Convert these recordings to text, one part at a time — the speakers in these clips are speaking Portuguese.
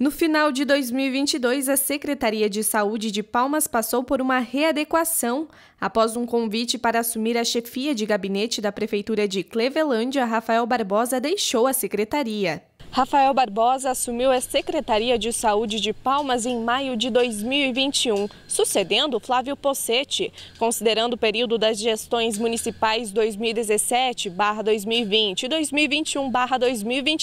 No final de 2022, a Secretaria de Saúde de Palmas passou por uma readequação após um convite para assumir a chefia de gabinete da Prefeitura de Clevelândia. Rafael Barbosa deixou a secretaria. Rafael Barbosa assumiu a Secretaria de Saúde de Palmas em maio de 2021, sucedendo Flávio Possetti, considerando o período das gestões municipais 2017-2020 e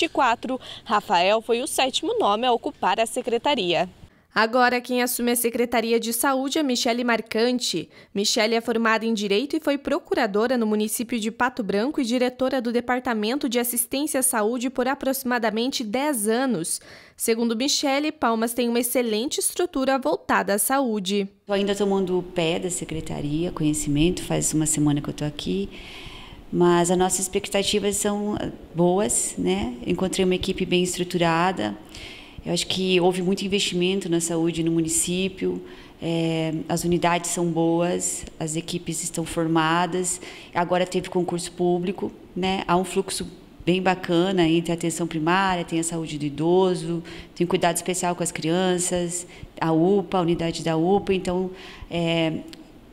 2021-2024. Rafael foi o sétimo nome a ocupar a secretaria. Agora, quem assume a Secretaria de Saúde é Michele Marcante. Michele é formada em Direito e foi procuradora no município de Pato Branco e diretora do Departamento de Assistência à Saúde por aproximadamente 10 anos. Segundo Michele, Palmas tem uma excelente estrutura voltada à saúde. Estou ainda tomando o pé da Secretaria, conhecimento, faz uma semana que eu estou aqui mas as nossas expectativas são ah, boas, né? Encontrei uma equipe bem estruturada, eu acho que houve muito investimento na saúde no município, é, as unidades são boas, as equipes estão formadas, agora teve concurso público, né? há um fluxo bem bacana entre a atenção primária, tem a saúde do idoso, tem cuidado especial com as crianças, a UPA, a unidade da UPA, então é,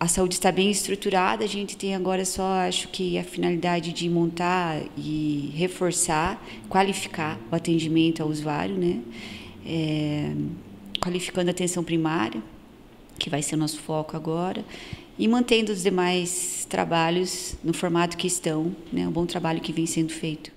a saúde está bem estruturada, a gente tem agora só, acho que, a finalidade de montar e reforçar, qualificar o atendimento ao usuário, né? É, qualificando a atenção primária, que vai ser o nosso foco agora, e mantendo os demais trabalhos no formato que estão, né? Um bom trabalho que vem sendo feito.